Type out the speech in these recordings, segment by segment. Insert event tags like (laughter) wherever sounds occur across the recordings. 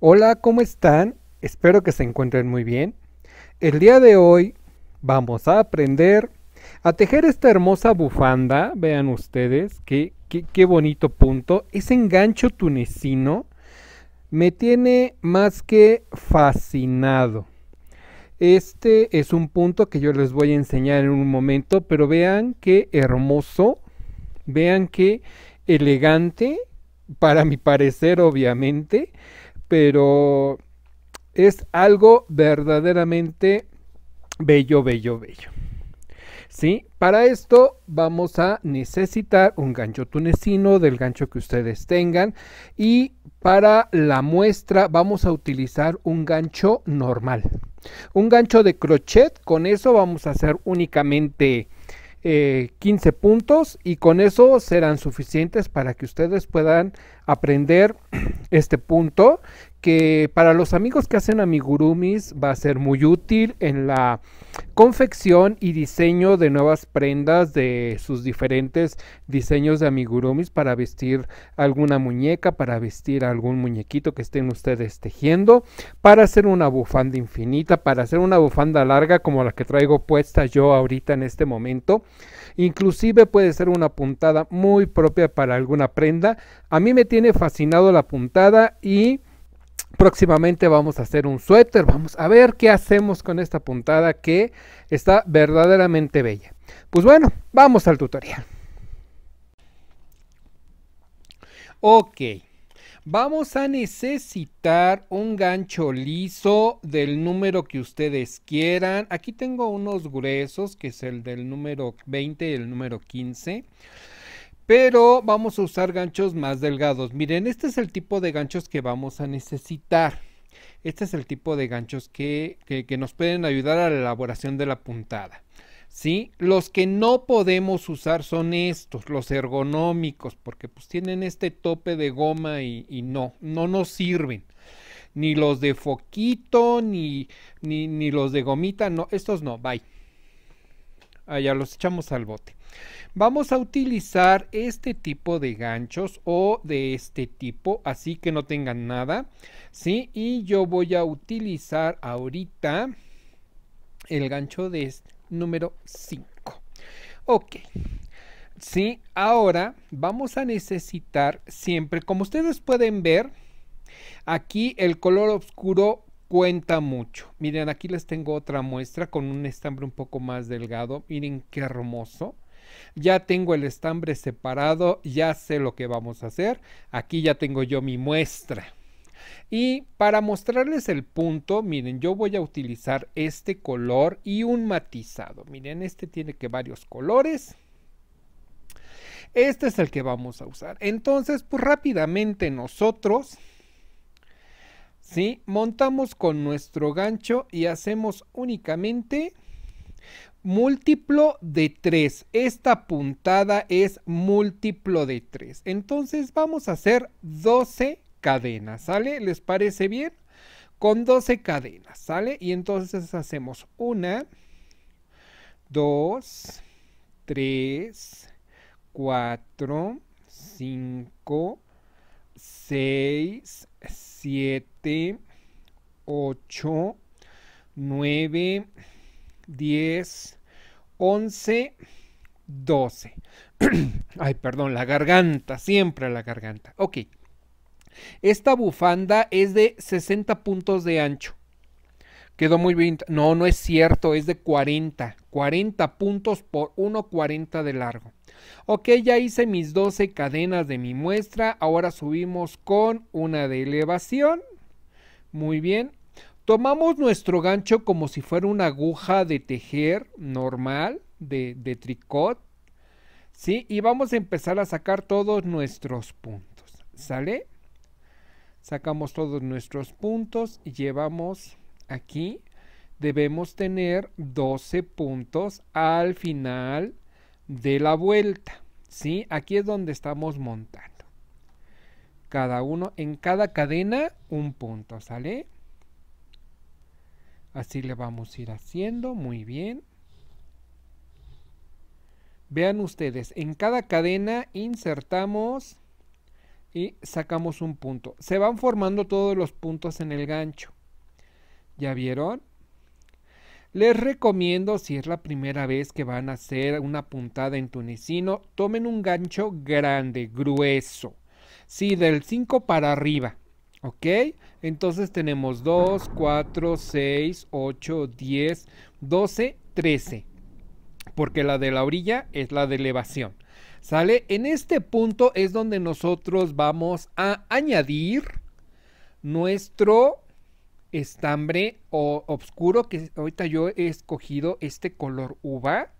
Hola, ¿cómo están? Espero que se encuentren muy bien. El día de hoy vamos a aprender a tejer esta hermosa bufanda. Vean ustedes qué, qué, bonito punto. Ese engancho tunecino me tiene más que fascinado. Este es un punto que yo les voy a enseñar en un momento, pero vean qué hermoso, vean qué elegante, para mi parecer obviamente, pero es algo verdaderamente bello, bello, bello. ¿Sí? Para esto vamos a necesitar un gancho tunecino del gancho que ustedes tengan y para la muestra vamos a utilizar un gancho normal. Un gancho de crochet, con eso vamos a hacer únicamente eh, 15 puntos y con eso serán suficientes para que ustedes puedan aprender (clears throat) este punto que para los amigos que hacen amigurumis va a ser muy útil en la confección y diseño de nuevas prendas de sus diferentes diseños de amigurumis para vestir alguna muñeca, para vestir algún muñequito que estén ustedes tejiendo, para hacer una bufanda infinita, para hacer una bufanda larga como la que traigo puesta yo ahorita en este momento. Inclusive puede ser una puntada muy propia para alguna prenda. A mí me tiene fascinado la puntada y Próximamente vamos a hacer un suéter, vamos a ver qué hacemos con esta puntada que está verdaderamente bella. Pues bueno, vamos al tutorial. Ok, vamos a necesitar un gancho liso del número que ustedes quieran. Aquí tengo unos gruesos, que es el del número 20 y el número 15 pero vamos a usar ganchos más delgados. Miren, este es el tipo de ganchos que vamos a necesitar. Este es el tipo de ganchos que, que, nos pueden ayudar a la elaboración de la puntada. ¿sí? Los que no podemos usar son estos, los ergonómicos, porque pues tienen este tope de goma y, no, no nos sirven. Ni los de foquito, ni, ni, ni los de gomita, no, estos no, bye. Allá ah, los echamos al bote. Vamos a utilizar este tipo de ganchos o de este tipo, así que no tengan nada, ¿sí? Y yo voy a utilizar ahorita el gancho de número 5. Ok. Sí, ahora vamos a necesitar siempre, como ustedes pueden ver, aquí el color oscuro cuenta mucho. Miren, aquí les tengo otra muestra con un estambre un poco más delgado. Miren qué hermoso ya tengo el estambre separado, ya sé lo que vamos a hacer, aquí ya tengo yo mi muestra. Y para mostrarles el punto, miren, yo voy a utilizar este color y un matizado. Miren, este tiene que varios colores. Este es el que vamos a usar. Entonces, pues rápidamente nosotros, ¿sí? Montamos con nuestro gancho y hacemos únicamente múltiplo de 3. Esta puntada es múltiplo de 3. Entonces vamos a hacer 12 cadenas, ¿sale? ¿Les parece bien? Con 12 cadenas, ¿sale? Y entonces hacemos 1, 2, 3, 4, 5, 6, 7, 8, 9, 10, 11, 12. Ay, perdón, la garganta, siempre la garganta. Ok. Esta bufanda es de 60 puntos de ancho. Quedó muy bien. No, no es cierto, es de 40. 40 puntos por 1,40 de largo. Ok, ya hice mis 12 cadenas de mi muestra. Ahora subimos con una de elevación. Muy bien. Tomamos nuestro gancho como si fuera una aguja de tejer normal, de, tricot, ¿sí? Y vamos a empezar a sacar todos nuestros puntos, ¿sale? Sacamos todos nuestros puntos y llevamos aquí, debemos tener 12 puntos al final de la vuelta, ¿sí? Aquí es donde estamos montando. Cada uno, en cada cadena, un punto, ¿sale? Así le vamos a ir haciendo, muy bien. Vean ustedes, en cada cadena insertamos y sacamos un punto. Se van formando todos los puntos en el gancho. ¿Ya vieron? Les recomiendo, si es la primera vez que van a hacer una puntada en tunecino, tomen un gancho grande, grueso. Sí, del 5 para arriba. ¿Ok? Entonces tenemos 2, 4, 6, 8, 10, 12, 13. Porque la de la orilla es la de elevación. ¿Sale? En este punto es donde nosotros vamos a añadir nuestro estambre o, oscuro, que ahorita yo he escogido este color uva.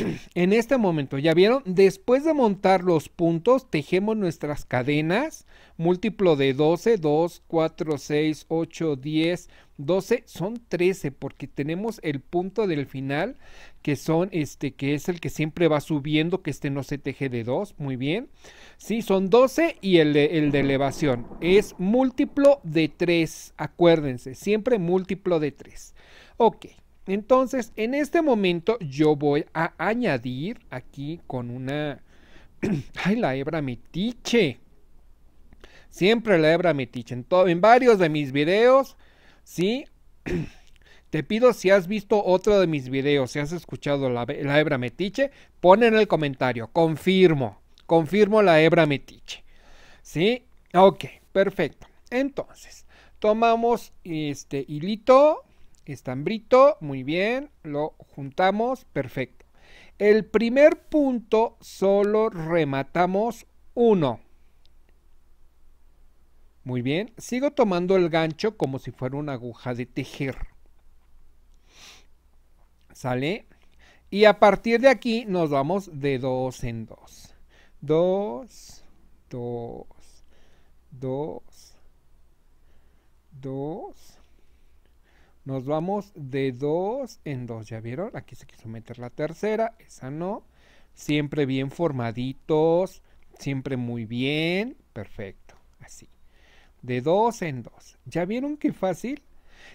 (clears throat) en este momento, ¿ya vieron? Después de montar los puntos, tejemos nuestras cadenas. Múltiplo de 12, 2, 4, 6, 8, 10, 12, son 13 porque tenemos el punto del final que son este que es el que siempre va subiendo, que este no se teje de 2, muy bien. Sí, son 12 y el el de elevación es múltiplo de 3, acuérdense, siempre múltiplo de 3. Ok. Entonces, en este momento yo voy a añadir aquí con una... (clears throat) ¡Ay, la hebra metiche! Siempre la hebra metiche. En, en varios de mis videos, ¿sí? (clears throat) Te pido si has visto otro de mis videos, si has escuchado la, la hebra metiche, pon en el comentario, confirmo, confirmo la hebra metiche. ¿Sí? Ok, perfecto. Entonces, tomamos este hilito, Estambrito, muy bien, lo juntamos, perfecto. El primer punto solo rematamos uno. Muy bien, sigo tomando el gancho como si fuera una aguja de tejer. ¿Sale? Y a partir de aquí nos vamos de dos en dos. Dos, dos, dos, dos, nos vamos de dos en dos, ¿ya vieron? Aquí se quiso meter la tercera, esa no. Siempre bien formaditos, siempre muy bien, perfecto, así. De dos en dos. ¿Ya vieron qué fácil?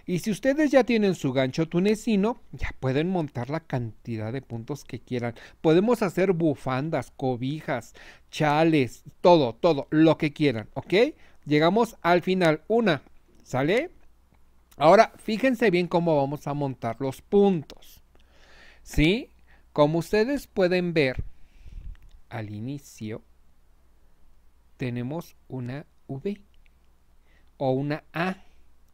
Y si ustedes ya tienen su gancho tunecino, ya pueden montar la cantidad de puntos que quieran. Podemos hacer bufandas, cobijas, chales, todo, todo, lo que quieran, ¿ok? Llegamos al final. Una, ¿sale? Ahora, fíjense bien cómo vamos a montar los puntos. ¿Sí? Como ustedes pueden ver, al inicio tenemos una V o una A.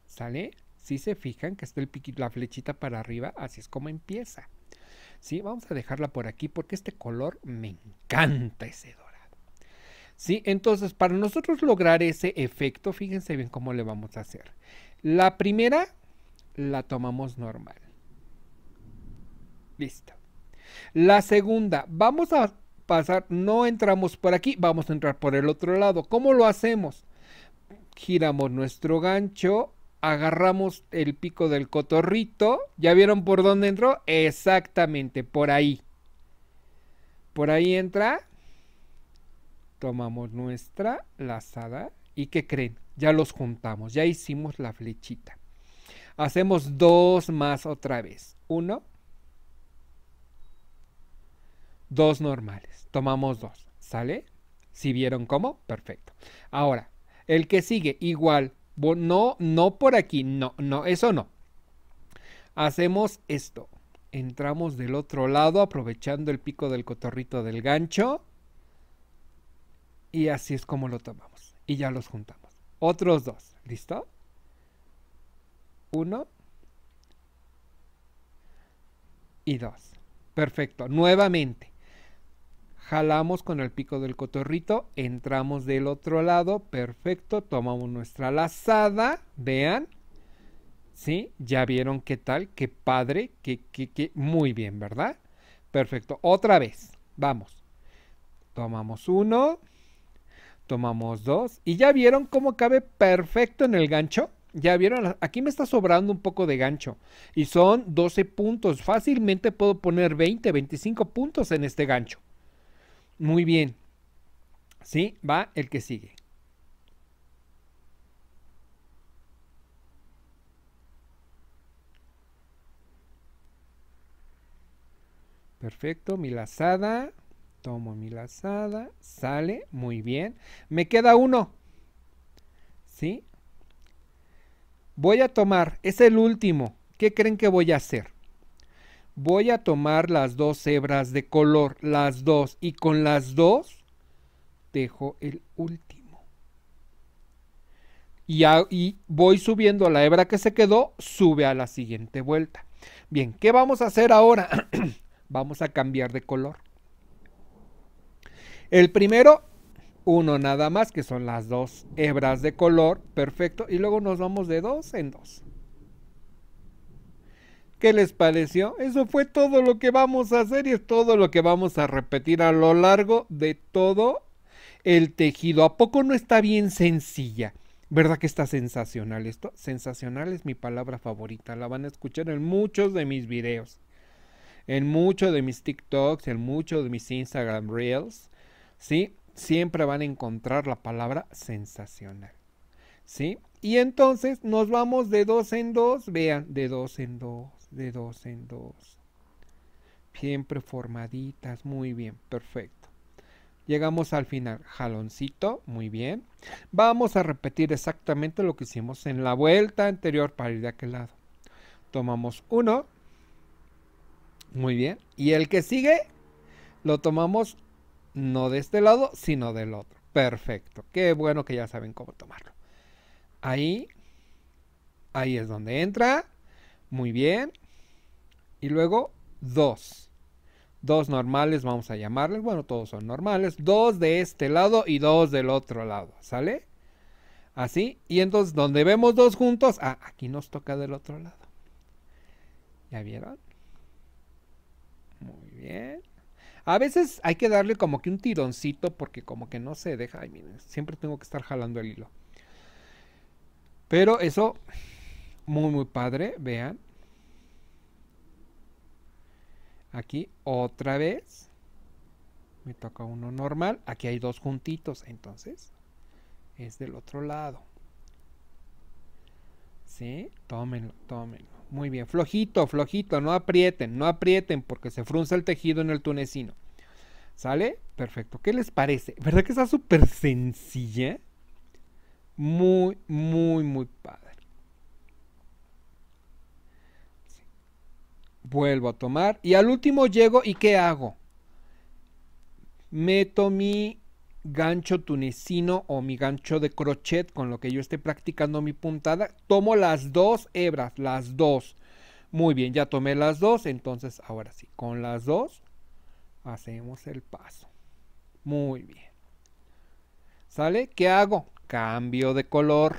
¿Sale? Si se fijan que está el la flechita para arriba, así es como empieza. ¿Sí? Vamos a dejarla por aquí porque este color me encanta ese ¿sí? Entonces, para nosotros lograr ese efecto, fíjense bien cómo le vamos a hacer. La primera la tomamos normal. Listo. La segunda, vamos a pasar, no entramos por aquí, vamos a entrar por el otro lado. ¿Cómo lo hacemos? Giramos nuestro gancho, agarramos el pico del cotorrito. ¿Ya vieron por dónde entró? Exactamente, por ahí. Por ahí entra tomamos nuestra lazada y ¿qué creen? Ya los juntamos, ya hicimos la flechita. Hacemos dos más otra vez. Uno, dos normales. Tomamos dos, ¿sale? Si vieron cómo, perfecto. Ahora, el que sigue, igual, no, no por aquí, no, no, eso no. Hacemos esto. Entramos del otro lado aprovechando el pico del cotorrito del gancho y así es como lo tomamos. Y ya los juntamos. Otros dos. ¿Listo? Uno. Y dos. Perfecto. Nuevamente. Jalamos con el pico del cotorrito. Entramos del otro lado. Perfecto. Tomamos nuestra lazada. Vean. ¿Sí? Ya vieron qué tal. Qué padre. Qué, qué, qué. Muy bien, ¿verdad? Perfecto. Otra vez. Vamos. Tomamos uno. Tomamos dos. Y ya vieron cómo cabe perfecto en el gancho. Ya vieron, aquí me está sobrando un poco de gancho. Y son 12 puntos. Fácilmente puedo poner 20, 25 puntos en este gancho. Muy bien. Sí, va el que sigue. Perfecto, mi lazada. Tomo mi lazada, sale, muy bien. Me queda uno. ¿Sí? Voy a tomar, es el último. ¿Qué creen que voy a hacer? Voy a tomar las dos hebras de color, las dos, y con las dos dejo el último. Y, ahí voy subiendo la hebra que se quedó, sube a la siguiente vuelta. Bien, ¿qué vamos a hacer ahora? (clears throat) vamos a cambiar de color. El primero, uno nada más, que son las dos hebras de color, perfecto, y luego nos vamos de dos en dos. ¿Qué les pareció? Eso fue todo lo que vamos a hacer y es todo lo que vamos a repetir a lo largo de todo el tejido. ¿A poco no está bien sencilla? ¿Verdad que está sensacional esto? Sensacional es mi palabra favorita, la van a escuchar en muchos de mis videos, en muchos de mis TikToks, en muchos de mis Instagram Reels ¿sí? Siempre van a encontrar la palabra sensacional, ¿sí? Y entonces nos vamos de dos en dos, vean, de dos en dos, de dos en dos. Siempre formaditas, muy bien, perfecto. Llegamos al final, jaloncito, muy bien. Vamos a repetir exactamente lo que hicimos en la vuelta anterior para ir de aquel lado. Tomamos uno, muy bien. Y el que sigue, lo tomamos no de este lado, sino del otro. Perfecto. Qué bueno que ya saben cómo tomarlo. Ahí. Ahí es donde entra. Muy bien. Y luego dos. Dos normales, vamos a llamarles. Bueno, todos son normales. Dos de este lado y dos del otro lado. ¿Sale? Así. Y entonces, donde vemos dos juntos, ah, aquí nos toca del otro lado. ¿Ya vieron? Muy bien. A veces hay que darle como que un tironcito porque como que no se deja. Ay, miren, siempre tengo que estar jalando el hilo. Pero eso, muy, muy padre, vean. Aquí otra vez. Me toca uno normal. Aquí hay dos juntitos, entonces es del otro lado. ¿Sí? Tómenlo, tómenlo. Muy bien, flojito, flojito, no aprieten, no aprieten porque se frunza el tejido en el tunecino. ¿Sale? Perfecto. ¿Qué les parece? ¿Verdad que está súper sencilla? Muy, muy, muy padre. Vuelvo a tomar. Y al último llego y ¿qué hago? Meto mi gancho tunecino o mi gancho de crochet con lo que yo esté practicando mi puntada, tomo las dos hebras, las dos. Muy bien, ya tomé las dos, entonces ahora sí, con las dos hacemos el paso. Muy bien. ¿Sale? ¿Qué hago? Cambio de color.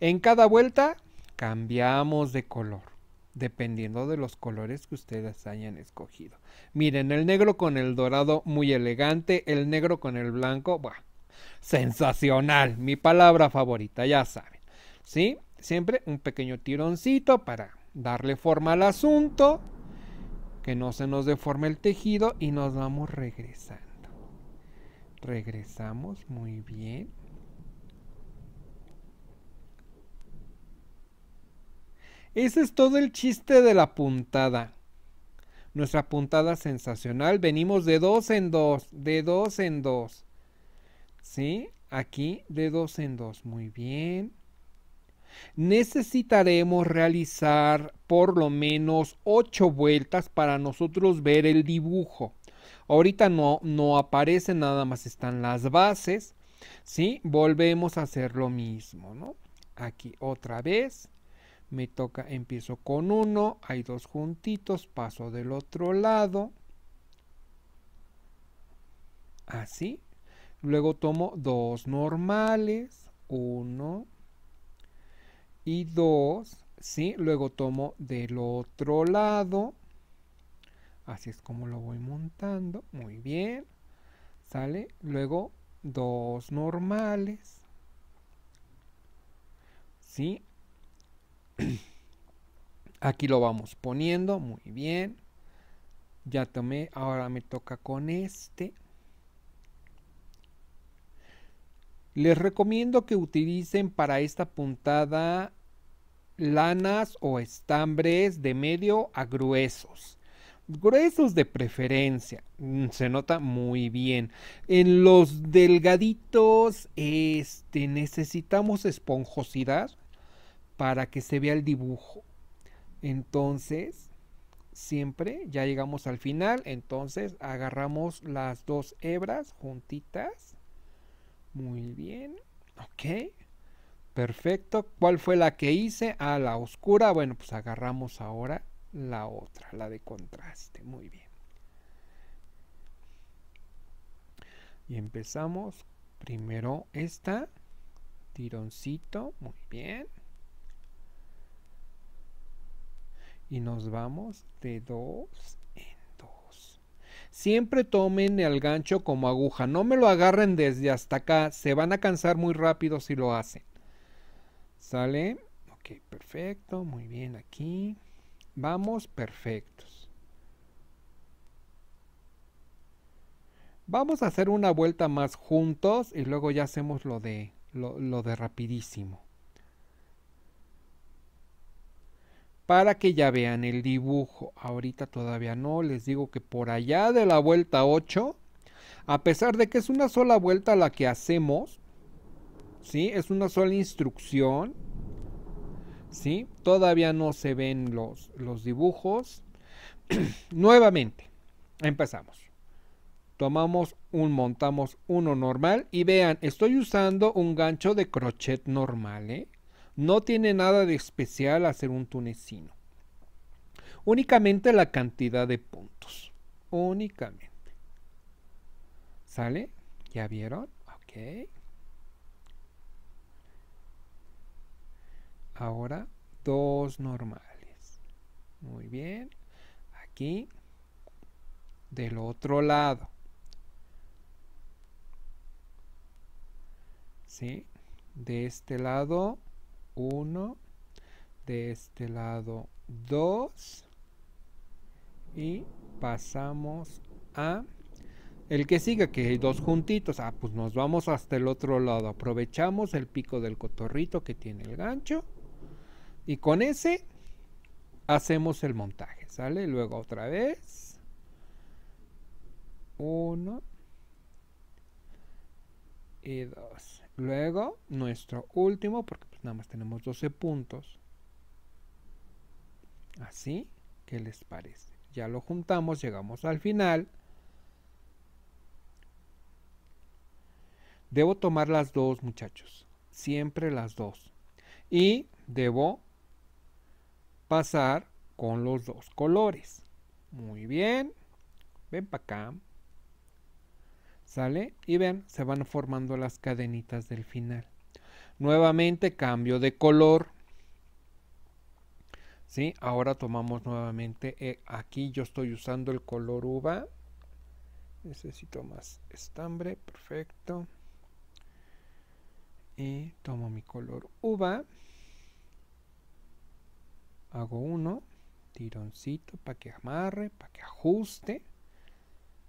En cada vuelta cambiamos de color dependiendo de los colores que ustedes hayan escogido. Miren, el negro con el dorado muy elegante, el negro con el blanco, sensacional, mi palabra favorita, ya saben. ¿Sí? Siempre un pequeño tironcito para darle forma al asunto, que no se nos deforme el tejido y nos vamos regresando. Regresamos muy bien. Ese es todo el chiste de la puntada. Nuestra puntada sensacional, venimos de dos en dos, de dos en dos. ¿Sí? Aquí de dos en dos, muy bien. Necesitaremos realizar por lo menos ocho vueltas para nosotros ver el dibujo. Ahorita no, no aparece, nada más están las bases. ¿Sí? Volvemos a hacer lo mismo, ¿no? Aquí otra vez me toca, empiezo con uno, hay dos juntitos, paso del otro lado, así, luego tomo dos normales, uno y dos, ¿sí? Luego tomo del otro lado, así es como lo voy montando, muy bien, ¿sale? Luego dos normales, ¿sí? (clears throat) Aquí lo vamos poniendo, muy bien. Ya tomé, ahora me toca con este. Les recomiendo que utilicen para esta puntada lanas o estambres de medio a gruesos. Gruesos de preferencia, mm, se nota muy bien. En los delgaditos este, necesitamos esponjosidad para que se vea el dibujo. Entonces, siempre ya llegamos al final, entonces agarramos las dos hebras juntitas. Muy bien. Ok. Perfecto. ¿Cuál fue la que hice? a la oscura. Bueno, pues agarramos ahora la otra, la de contraste. Muy bien. Y empezamos primero esta. Tironcito. Muy bien. y nos vamos de dos en dos. Siempre tomen el gancho como aguja, no me lo agarren desde hasta acá, se van a cansar muy rápido si lo hacen. ¿Sale? Ok, perfecto, muy bien aquí. Vamos perfectos. Vamos a hacer una vuelta más juntos y luego ya hacemos lo de lo de rapidísimo. para que ya vean el dibujo. Ahorita todavía no, les digo que por allá de la vuelta 8, a pesar de que es una sola vuelta la que hacemos, ¿sí? Es una sola instrucción, ¿sí? Todavía no se ven los, los dibujos. (clears throat) Nuevamente, empezamos. Tomamos un, montamos uno normal y vean, estoy usando un gancho de crochet normal, ¿eh? No tiene nada de especial hacer un tunecino. Únicamente la cantidad de puntos. Únicamente. ¿Sale? ¿Ya vieron? Ok. Ahora dos normales. Muy bien. Aquí. Del otro lado. ¿Sí? De este lado uno de este lado dos y pasamos a el que siga que hay dos juntitos. Ah, pues nos vamos hasta el otro lado. Aprovechamos el pico del cotorrito que tiene el gancho. Y con ese hacemos el montaje. ¿Sale? Luego otra vez. Uno, y 2. Luego, nuestro último, porque pues, nada más tenemos 12 puntos. Así, ¿qué les parece? Ya lo juntamos, llegamos al final. Debo tomar las dos, muchachos. Siempre las dos. Y debo pasar con los dos colores. Muy bien. Ven para acá. ¿Sale? Y ven, se van formando las cadenitas del final. Nuevamente cambio de color. ¿Sí? Ahora tomamos nuevamente, eh, aquí yo estoy usando el color uva. Necesito más estambre, perfecto. Y tomo mi color uva. Hago uno, tironcito para que amarre, para que ajuste.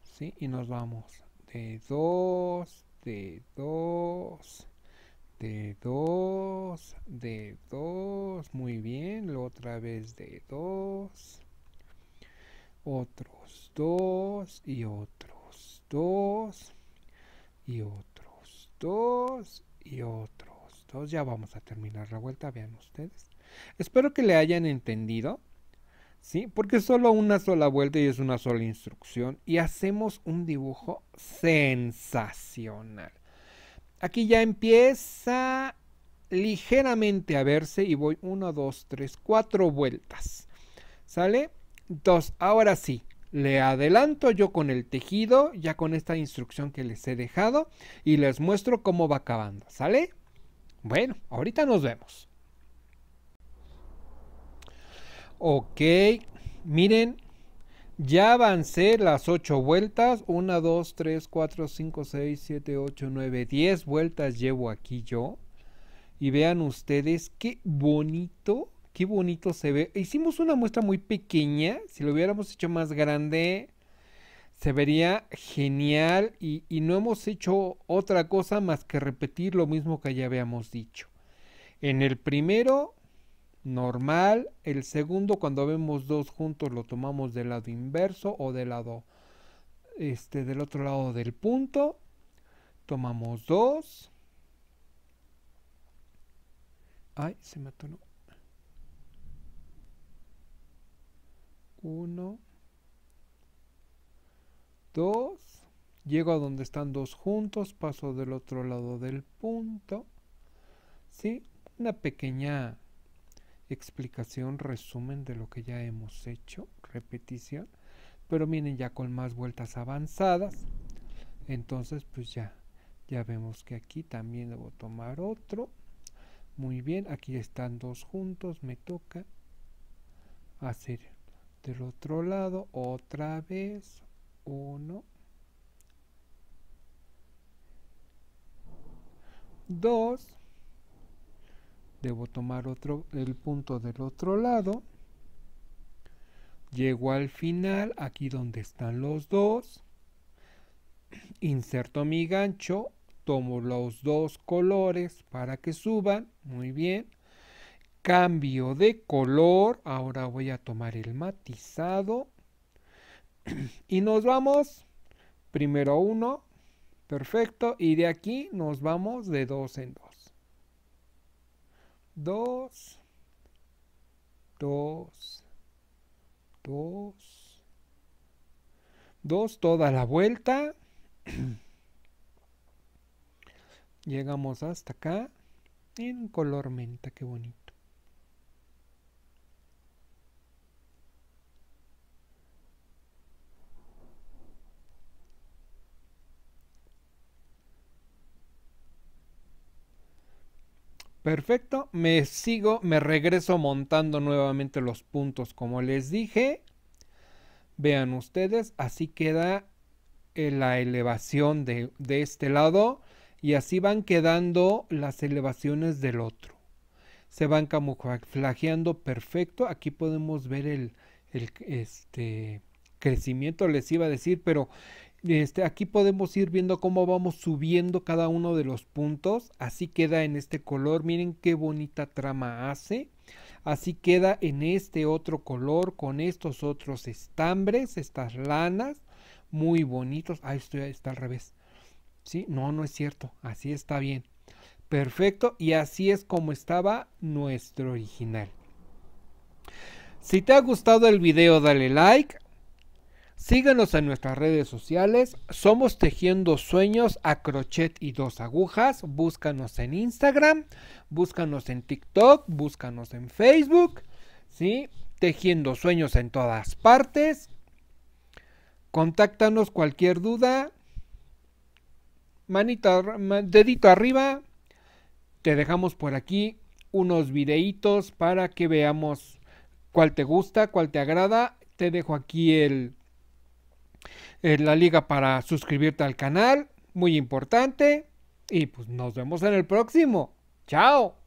¿Sí? Y nos vamos de 2, de 2, de 2, de 2, muy bien, otra vez de 2, otros 2 y otros 2 y otros 2 y otros 2. Ya vamos a terminar la vuelta, vean ustedes. Espero que le hayan entendido. ¿sí? Porque es solo una sola vuelta y es una sola instrucción y hacemos un dibujo sensacional. Aquí ya empieza ligeramente a verse y voy 1, 2, 3, 4 vueltas. ¿Sale? 2. Ahora sí, le adelanto yo con el tejido, ya con esta instrucción que les he dejado y les muestro cómo va acabando. ¿Sale? Bueno, ahorita nos vemos. Ok, miren, ya avancé las 8 vueltas. 1, 2, 3, 4, 5, 6, 7, 8, 9, 10 vueltas llevo aquí yo. Y vean ustedes qué bonito, qué bonito se ve. Hicimos una muestra muy pequeña. Si lo hubiéramos hecho más grande, se vería genial. Y, y no hemos hecho otra cosa más que repetir lo mismo que ya habíamos dicho. En el primero normal. El segundo, cuando vemos dos juntos, lo tomamos del lado inverso o del lado este del otro lado del punto. Tomamos dos. Ay, se me Uno. Dos. Llego a donde están dos juntos, paso del otro lado del punto. ¿Sí? Una pequeña explicación, resumen de lo que ya hemos hecho, repetición, pero miren ya con más vueltas avanzadas. Entonces, pues ya, ya vemos que aquí también debo tomar otro. Muy bien, aquí están dos juntos, me toca hacer del otro lado otra vez uno dos debo tomar otro el punto del otro lado llego al final aquí donde están los dos inserto mi gancho tomo los dos colores para que suban muy bien cambio de color ahora voy a tomar el matizado y nos vamos primero uno perfecto y de aquí nos vamos de dos en dos 2, 2, 2, 2, toda la vuelta. (clears throat) Llegamos hasta acá en color menta, qué bonito. Perfecto, me sigo, me regreso montando nuevamente los puntos como les dije. Vean ustedes, así queda eh, la elevación de, este lado y así van quedando las elevaciones del otro. Se van camuflajeando perfecto. Aquí podemos ver el, el este, crecimiento, les iba a decir, pero este, aquí podemos ir viendo cómo vamos subiendo cada uno de los puntos. Así queda en este color. Miren qué bonita trama hace. Así queda en este otro color con estos otros estambres, estas lanas. Muy bonitos. Ah, esto ya está al revés. Sí, no, no es cierto. Así está bien. Perfecto. Y así es como estaba nuestro original. Si te ha gustado el video dale like, Síguenos en nuestras redes sociales, somos Tejiendo Sueños a Crochet y Dos Agujas, búscanos en Instagram, búscanos en TikTok, búscanos en Facebook, ¿sí? Tejiendo Sueños en todas partes. Contáctanos cualquier duda, manita, dedito arriba, te dejamos por aquí unos videitos para que veamos cuál te gusta, cuál te agrada. Te dejo aquí el la liga para suscribirte al canal, muy importante. Y pues nos vemos en el próximo. Chao.